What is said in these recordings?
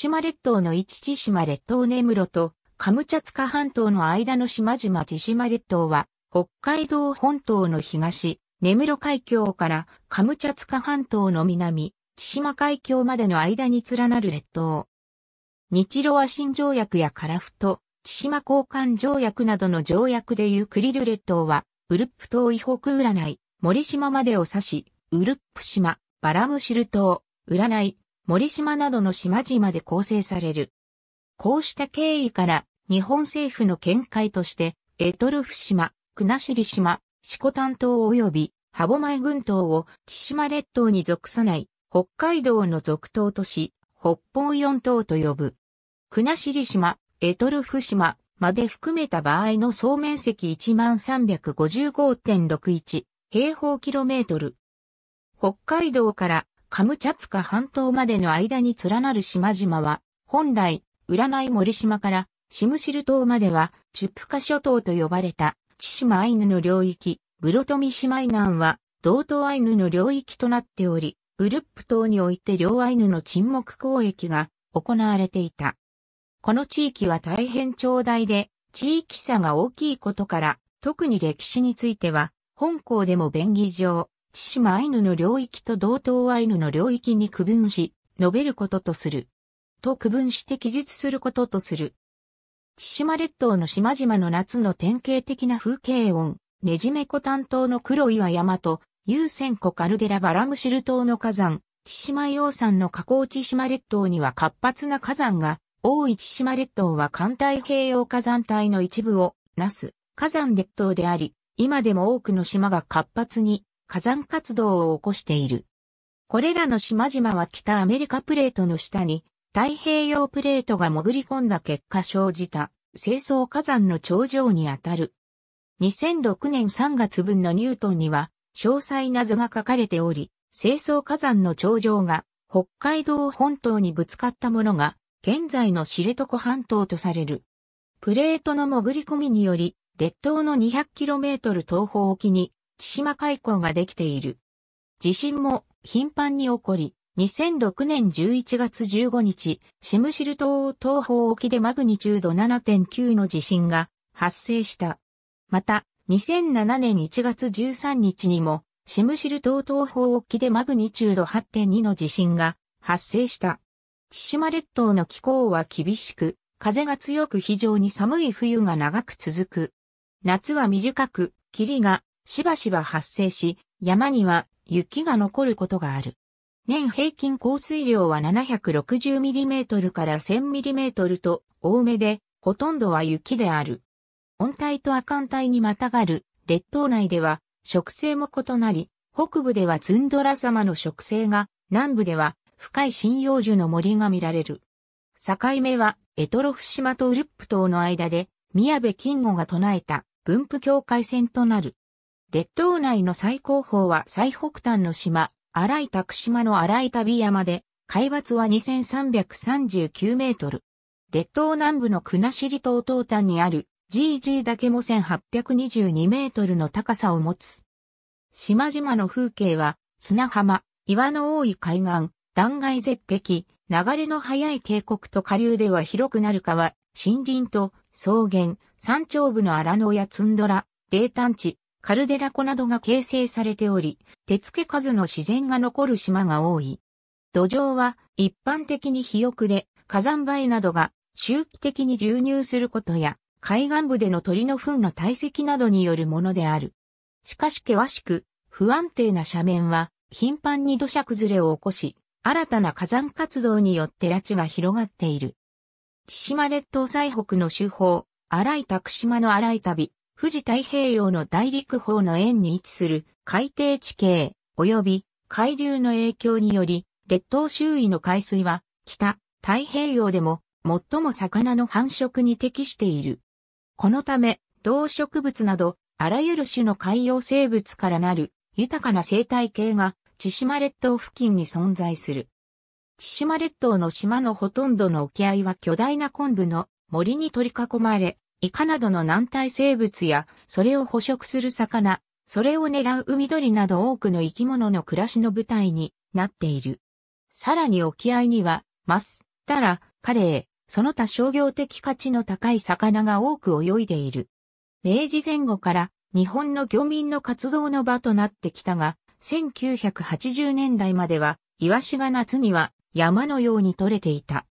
島列島の一千島列島根室と、カムチャツカ半島の間の島々千島列島は、北海道本島の東、根室海峡からカムチャツカ半島の南、千島海峡までの間に連なる列島。日露和親条約やカラフト、千島交換条約などの条約でいうクリル列島は、ウルップ島以北占い、森島までを指し、ウルップ島、バラムシル島、占い、森島などの島々で構成される。こうした経緯から日本政府の見解として、エトルフ島、国後島、四股丹島及び歯舞群島を千島列島に属さない北海道の属島とし、北方四島と呼ぶ。国後島、エトルフ島まで含めた場合の総面積1355.61平方キロメートル。北海道からカムチャツカ半島までの間に連なる島々は、本来、占い森島からシムシル島までは、チュプカ諸島と呼ばれた、シマアイヌの領域、ブロトミシマイナンは、同島アイヌの領域となっており、ウルップ島において両アイヌの沈黙交易が行われていた。この地域は大変長大で、地域差が大きいことから、特に歴史については、本校でも便宜上、千島アイヌの領域と同等アイヌの領域に区分し、述べることとする。と区分して記述することとする。千島列島の島々の夏の典型的な風景音、ねじめ湖担当の黒岩山と、優先湖カルデラバラムシル島の火山、千島洋山の河口千島列島には活発な火山が、大い千島列島は環太平洋火山帯の一部をなす火山列島であり、今でも多くの島が活発に火山活動を起こしている。これらの島々は北アメリカプレートの下に太平洋プレートが潜り込んだ結果生じた清掃火山の頂上にあたる。2006年3月分のニュートンには詳細な図が書かれており、清掃火山の頂上が北海道本島にぶつかったものが現在の知床半島とされる。プレートの潜り込みにより、列島の 200km 東方沖に千島海溝ができている。地震も頻繁に起こり、2006年11月15日、シムシル島東方沖でマグニチュード7.9の地震が発生した。また、2007年1月13日にも、シムシル島東方沖でマグニチュード8.2の地震が発生した。千島列島の気候は厳しく、風が強く非常に寒い冬が長く続く。夏は短く、霧がしばしば発生し、山には雪が残ることがある。年平均降水量は 760mm から 1000mm と多めで、ほとんどは雪である。温帯と亜寒帯にまたがる列島内では植生も異なり、北部ではツンドラ様の植生が、南部では深い針葉樹の森が見られる。境目は、エトロフ島とウルップ島の間で、宮部金吾が唱えた分布境界線となる。列島内の最高峰は最北端の島、荒井拓島の荒井旅山で、海抜は2339メートル。列島南部の国後島東端にある GG 岳も1822メートルの高さを持つ。島々の風景は砂浜、岩の多い海岸、断崖絶壁、流れの速い渓谷と下流では広くなる川、森林と草原、山頂部の荒野やツンドラ、泥炭地、カルデラ湖などが形成されており、手付け数の自然が残る島が多い。土壌は一般的に肥沃で火山灰などが周期的に流入することや海岸部での鳥の糞の堆積などによるものである。しかし険しく不安定な斜面は頻繁に土砂崩れを起こし、新たな火山活動によって拉致が広がっている。千島列島最北の手法、荒井拓島の荒い旅、富士太平洋の大陸方の円に位置する海底地形及び海流の影響により、列島周囲の海水は北太平洋でも最も魚の繁殖に適している。このため、動植物などあらゆる種の海洋生物からなる豊かな生態系が千島列島付近に存在する。千島列島の島のほとんどの沖合は巨大な昆布の森に取り囲まれ、イカなどの軟体生物や、それを捕食する魚、それを狙う海鳥など多くの生き物の暮らしの舞台になっている。さらに沖合には、マス、タラ、カレー、その他商業的価値の高い魚が多く泳いでいる。明治前後から日本の漁民の活動の場となってきたが、1980年代までは、イワシが夏には山のように取れていた。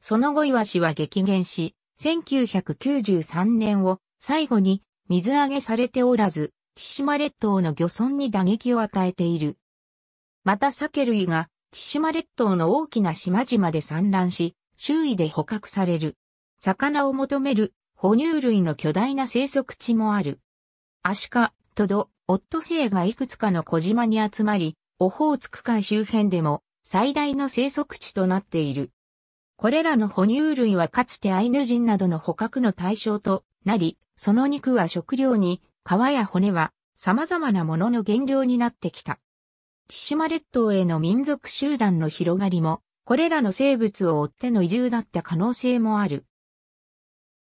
その後イワシは激減し、1993年を最後に水揚げされておらず、千島列島の漁村に打撃を与えている。また酒類が千島列島の大きな島々で産卵し、周囲で捕獲される。魚を求める哺乳類の巨大な生息地もある。アシカ、トド、オットセイがいくつかの小島に集まり、オホーツク海周辺でも最大の生息地となっている。これらの哺乳類はかつてアイヌ人などの捕獲の対象となり、その肉は食料に、皮や骨は様々なものの原料になってきた。千島列島への民族集団の広がりも、これらの生物を追っての移住だった可能性もある。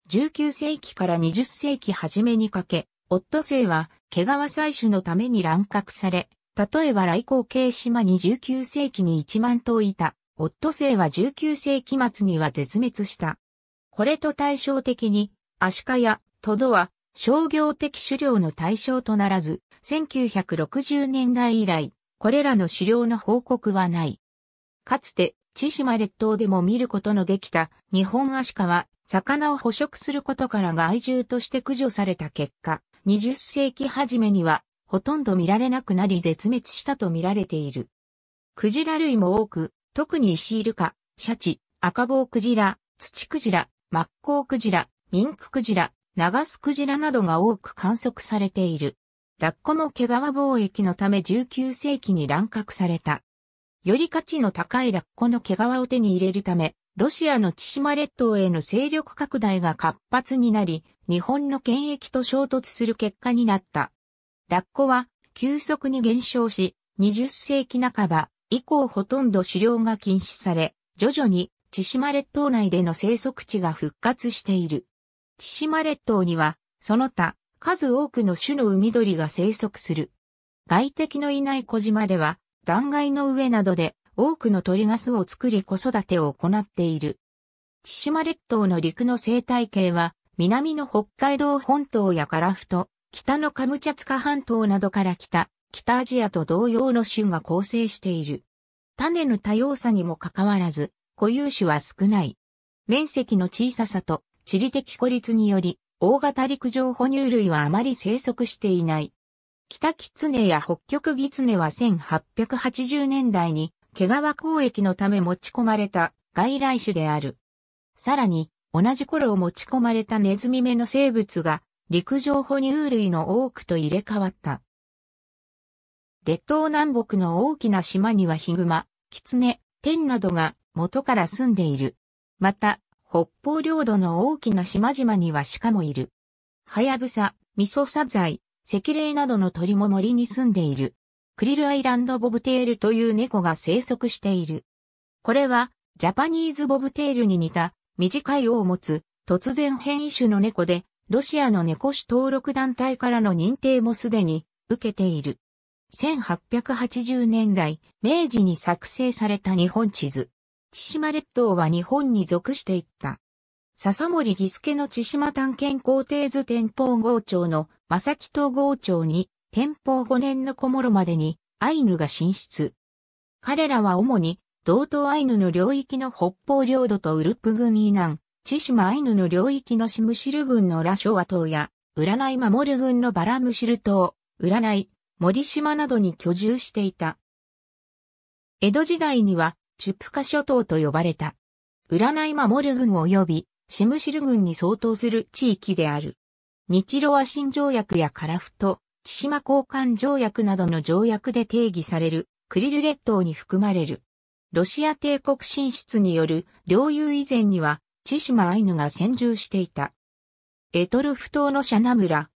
19世紀から20世紀初めにかけ、オットセイは毛皮採取のために乱獲され、例えば来航系島に19世紀に1万頭いた。オットセイは19世紀末には絶滅した。これと対照的に、アシカやトドは商業的狩猟の対象とならず、1960年代以来、これらの狩猟の報告はない。かつて、千島列島でも見ることのできた日本アシカは、魚を捕食することから害獣として駆除された結果、20世紀初めには、ほとんど見られなくなり絶滅したと見られている。クジラ類も多く、特にシイルカ、シャチ、赤棒クジラ、土クジラ、マッコウクジラ、ミンククジラ、流すクジラなどが多く観測されている。ラッコも毛皮貿易のため19世紀に乱獲された。より価値の高いラッコの毛皮を手に入れるため、ロシアの千島列島への勢力拡大が活発になり、日本の権益と衝突する結果になった。ラッコは急速に減少し、20世紀半ば、以降ほとんど狩猟が禁止され、徐々に千島列島内での生息地が復活している。千島列島には、その他、数多くの種の海鳥が生息する。外敵のいない小島では、断崖の上などで多くの鳥ガスを作り子育てを行っている。千島列島の陸の生態系は、南の北海道本島や樺太、北のカムチャツカ半島などから来た北アジアと同様の種が構成している。種の多様さにもかかわらず、固有種は少ない。面積の小ささと地理的孤立により、大型陸上哺乳類はあまり生息していない。北キツネや北極ギツネは1880年代に毛皮交易のため持ち込まれた外来種である。さらに、同じ頃持ち込まれたネズミ目の生物が陸上哺乳類の多くと入れ替わった。列島南北の大きな島にはヒグマ、キツネ、テンなどが元から住んでいる。また、北方領土の大きな島々には鹿もいる。ハヤブサ、ミソサザイ、レ霊などの鳥も森に住んでいる。クリルアイランドボブテールという猫が生息している。これは、ジャパニーズボブテールに似た短い尾を持つ突然変異種の猫で、ロシアの猫種登録団体からの認定もすでに受けている。1880年代、明治に作成された日本地図。千島列島は日本に属していった。笹森義助の千島探検工程図天保号町の正木東合町に、天保5年の小諸までにアイヌが進出。彼らは主に、道東アイヌの領域の北方領土とウルプ軍以南、千島アイヌの領域のシムシル軍のラショワ島や、占い守る軍のバラムシル島、占い、森島などに居住していた。江戸時代には、チュプカ諸島と呼ばれた。占い守る軍及び、シムシル軍に相当する地域である。日露和親条約やカラフト、千島交換条約などの条約で定義されるクリル列島に含まれる。ロシア帝国進出による領有以前には千島アイヌが先住していた。エトルフ島のシャナ村。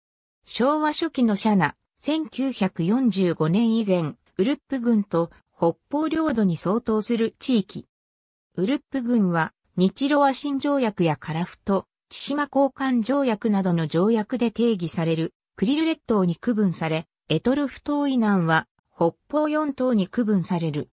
昭和初期のシャナ、1945年以前、ウルップ郡と北方領土に相当する地域。ウルップ郡は、日露和親条約やフト、千島交換条約などの条約で定義される、クリル列島に区分され、エトルフ島以南は、北方四島に区分される。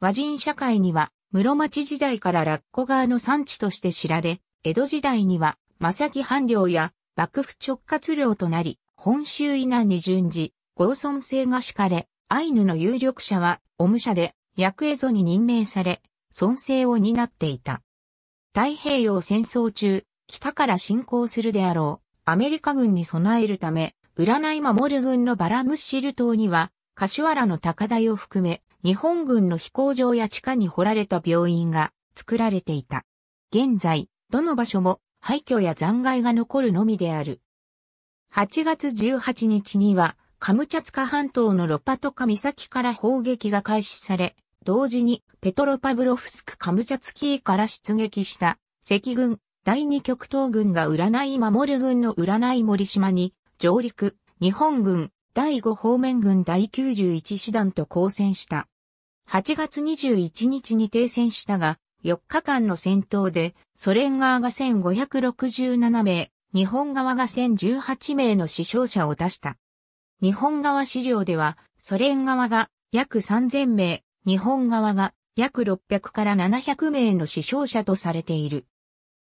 和人社会には、室町時代からラッコ川の産地として知られ、江戸時代には、正木藩領や幕府直轄領となり、本州以南に順次、合村制が敷かれ、アイヌの有力者は、オム社で、役蝦夷に任命され、村政を担っていた。太平洋戦争中、北から侵攻するであろう、アメリカ軍に備えるため、占い守る軍のバラムッシル島には、柏原の高台を含め、日本軍の飛行場や地下に掘られた病院が作られていた。現在、どの場所も廃墟や残骸が残るのみである。8月18日には、カムチャツカ半島のロパトカ岬から砲撃が開始され、同時にペトロパブロフスクカムチャツキーから出撃した赤軍第二極東軍が占い守る軍の占い森島に上陸日本軍第五方面軍第91師団と交戦した。8月21日に停戦したが、4日間の戦闘でソ連側が1567名、日本側が1018名の死傷者を出した。日本側資料では、ソ連側が約3000名、日本側が約600から700名の死傷者とされている。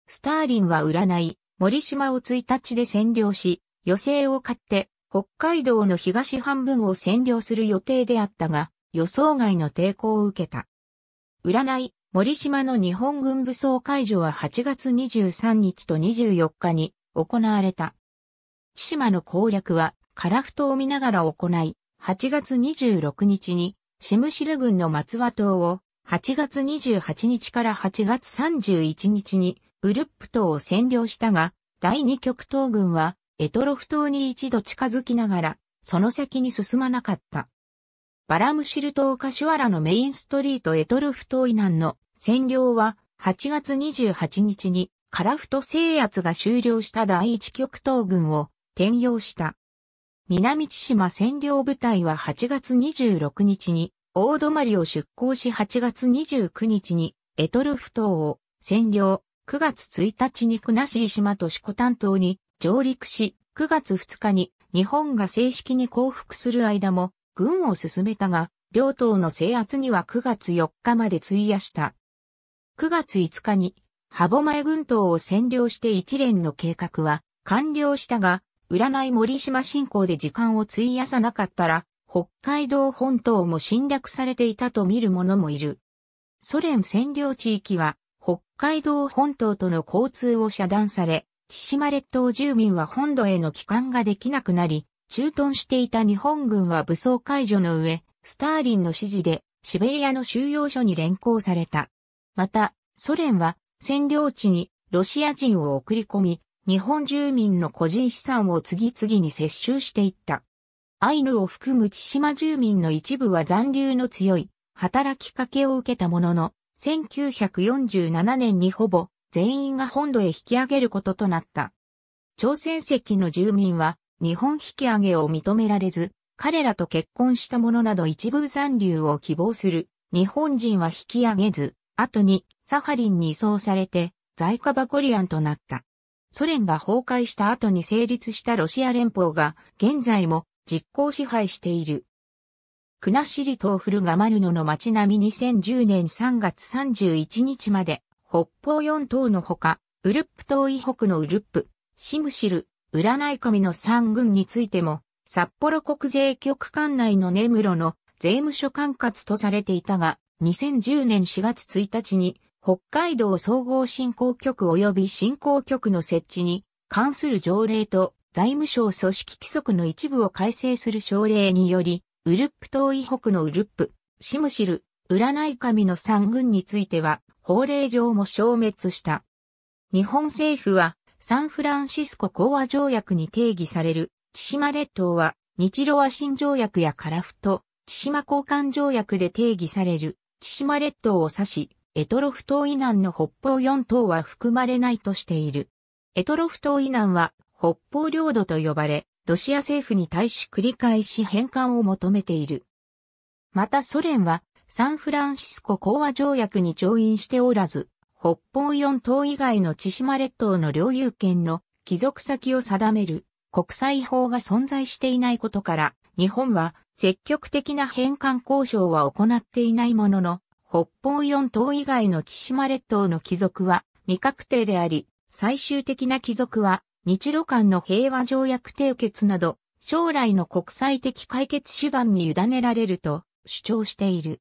スターリンは占い、森島を1日で占領し、余生を買って、北海道の東半分を占領する予定であったが、予想外の抵抗を受けた。占い、森島の日本軍武装解除は8月23日と24日に行われた。千島の攻略は、カラフトを見ながら行い、8月26日に、シムシル軍の松和島を、8月28日から8月31日に、ウルップ島を占領したが、第二極東軍は、エトロフ島に一度近づきながら、その先に進まなかった。バラムシル島カシュワラのメインストリートエトロフ島以南の占領は8月28日にカラフト制圧が終了した第一極東軍を転用した。南千島占領部隊は8月26日に大泊を出港し8月29日にエトルフ島を占領、9月1日に国後島と四股担当に上陸し、9月2日に日本が正式に降伏する間も軍を進めたが、両党の制圧には9月4日まで費やした。9月5日にハボマエ群島を占領して一連の計画は完了したが、占い森島侵攻で時間を費やさなかったら、北海道本島も侵略されていたと見る者もいる。ソ連占領地域は、北海道本島との交通を遮断され、千島列島住民は本土への帰還ができなくなり、駐屯していた日本軍は武装解除の上、スターリンの指示でシベリアの収容所に連行された。また、ソ連は占領地にロシア人を送り込み、日本住民の個人資産を次々に接収していった。アイヌを含む千島住民の一部は残留の強い働きかけを受けたものの、1947年にほぼ全員が本土へ引き上げることとなった。朝鮮籍の住民は日本引き上げを認められず、彼らと結婚した者など一部残留を希望する日本人は引き上げず、後にサハリンに移送されて在カバコリアンとなった。ソ連が崩壊した後に成立したロシア連邦が現在も実行支配している。クナリト島フルガマルノの街並み2010年3月31日まで北方四島のほか、ウルップ島以北のウルップ、シムシル、占い神の三軍についても、札幌国税局管内の根室の税務署管轄とされていたが、2010年4月1日に北海道総合振興局及び振興局の設置に関する条例と財務省組織規則の一部を改正する省令により、ウルップ島以北のウルップ、シムシル、占い神の三軍については、法令上も消滅した。日本政府は、サンフランシスコ講和条約に定義される、千島列島は、日露和親条約やカラフト、千島交換条約で定義される、千島列島を指し、エトロフ島以南の北方四島は含まれないとしている。エトロフ島以南は北方領土と呼ばれ、ロシア政府に対し繰り返し返還を求めている。またソ連はサンフランシスコ講和条約に調印しておらず、北方四島以外の千島列島の領有権の帰属先を定める国際法が存在していないことから、日本は積極的な返還交渉は行っていないものの、北方四島以外の千島列島の帰属は未確定であり、最終的な帰属は日露間の平和条約締結など、将来の国際的解決手段に委ねられると主張している。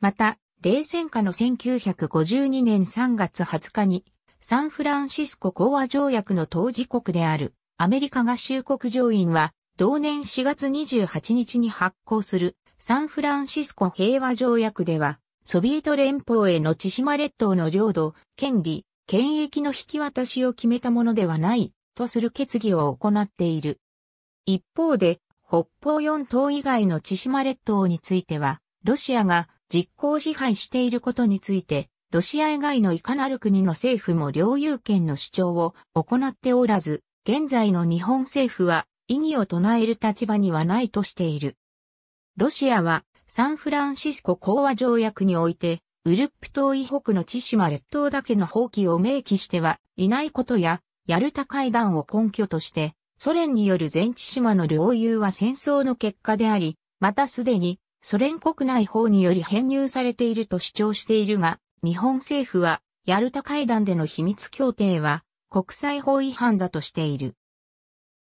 また、冷戦下の1952年3月20日に、サンフランシスコ講和条約の当事国であるアメリカ合衆国上院は同年4月28日に発行するサンフランシスコ平和条約では、ソビエト連邦への千島列島の領土、権利、権益の引き渡しを決めたものではない、とする決議を行っている。一方で、北方四島以外の千島列島については、ロシアが実効支配していることについて、ロシア以外のいかなる国の政府も領有権の主張を行っておらず、現在の日本政府は意義を唱える立場にはないとしている。ロシアはサンフランシスコ講和条約において、ウルップ島以北の千島列島だけの放棄を明記してはいないことや、ヤルタ会談を根拠として、ソ連による全千島の領有は戦争の結果であり、またすでにソ連国内法により編入されていると主張しているが、日本政府はヤルタ会談での秘密協定は国際法違反だとしている。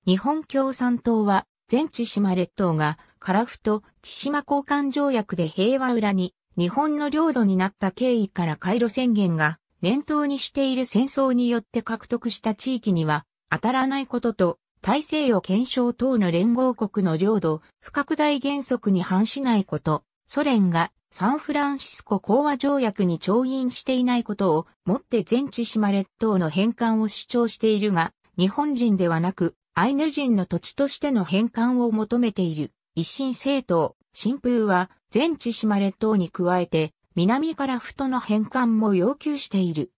日本共産党は、全千島列島が、カラフト、千島交換条約で平和裏に、日本の領土になった経緯から回路宣言が、念頭にしている戦争によって獲得した地域には、当たらないことと、大西洋憲章等の連合国の領土、不拡大原則に反しないこと、ソ連がサンフランシスコ講和条約に調印していないことをもって全千島列島の返還を主張しているが、日本人ではなく、アイヌ人の土地としての返還を求めている一新政党、新風は全千島列島に加えて南からふとの返還も要求している。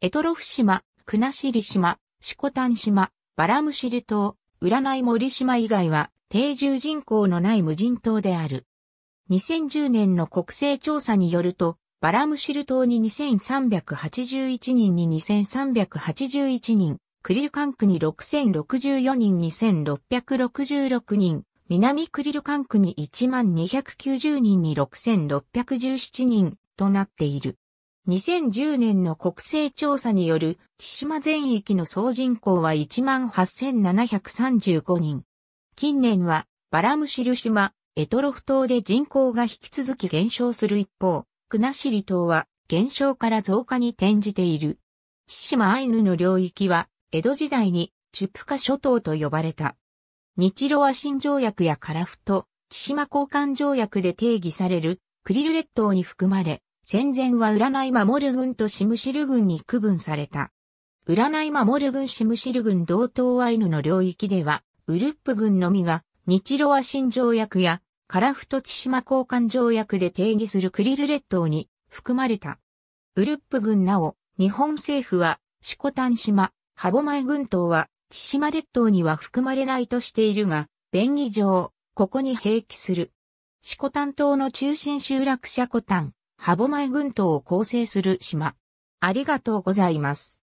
エトロフ島、国後島、シコタン島、バラムシル島、占い森島以外は定住人口のない無人島である。2010年の国勢調査によると、バラムシル島に2381人に2381人、クリル管区に6064人2666人、南クリル管区に1290人に6617人となっている。2010年の国勢調査による千島全域の総人口は18,735人。近年はバラムシル島、エトロフ島で人口が引き続き減少する一方、クナシリ島は減少から増加に転じている。千島アイヌの領域は江戸時代にチュプカ諸島と呼ばれた。日露和親条約やカラフト、千島交換条約で定義されるクリル列島に含まれ、戦前は占い守る軍とシムシル軍に区分された。占い守る軍シムシル軍同等ワイヌの領域では、ウルップ軍のみが日露和親条約やカラフト千島交換条約で定義するクリル列島に含まれた。ウルップ軍なお、日本政府は、シコタン島、歯舞群島は、千島列島には含まれないとしているが、便宜上、ここに併記する。四股担当島の中心集落者古丹、タン、歯舞群島を構成する島。ありがとうございます。